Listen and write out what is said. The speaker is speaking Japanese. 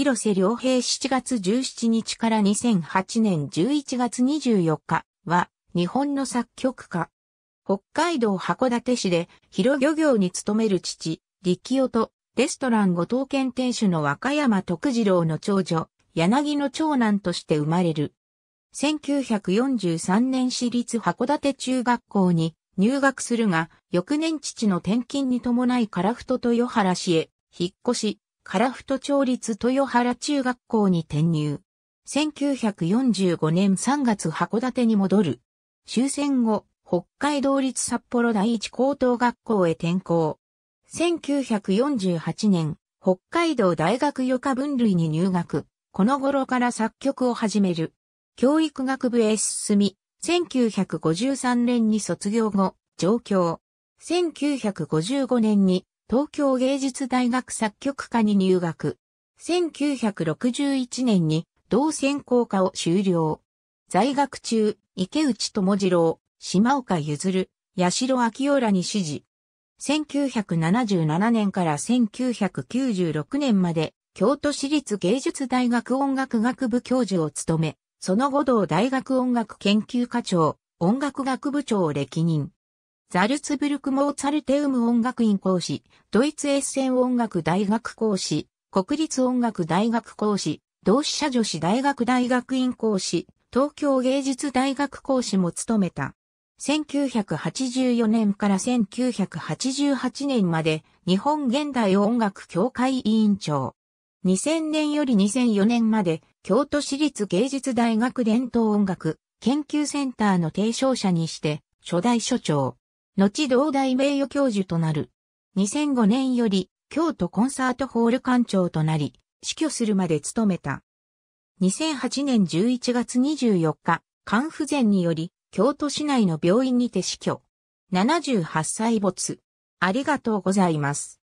広瀬良平7月17日から2008年11月24日は日本の作曲家。北海道函館市で広漁業に勤める父、力夫とレストラン後藤県店主の和歌山徳次郎の長女、柳の長男として生まれる。1943年私立函館中学校に入学するが、翌年父の転勤に伴い樺太と与原市へ引っ越し、フ太町立豊原中学校に転入。1945年3月函館に戻る。終戦後、北海道立札幌第一高等学校へ転校。1948年、北海道大学余科分類に入学。この頃から作曲を始める。教育学部へ進み、1953年に卒業後、上京。1955年に東京芸術大学作曲科に入学。1961年に同専攻科を修了。在学中、池内智次郎、島岡譲、八代明夫らに指示。1977年から1996年まで、京都市立芸術大学音楽学部教授を務め、その後同大学音楽研究課長、音楽学部長を歴任。ザルツブルク・モーツァルテウム音楽院講師、ドイツエッセン音楽大学講師、国立音楽大学講師、同志社女子大学大学院講師、東京芸術大学講師も務めた。1984年から1988年まで日本現代音楽協会委員長。2000年より2004年まで京都市立芸術大学伝統音楽研究センターの提唱者にして初代所長。後同大名誉教授となる。2005年より京都コンサートホール館長となり、死去するまで務めた。2008年11月24日、肝不全により、京都市内の病院にて死去。78歳没。ありがとうございます。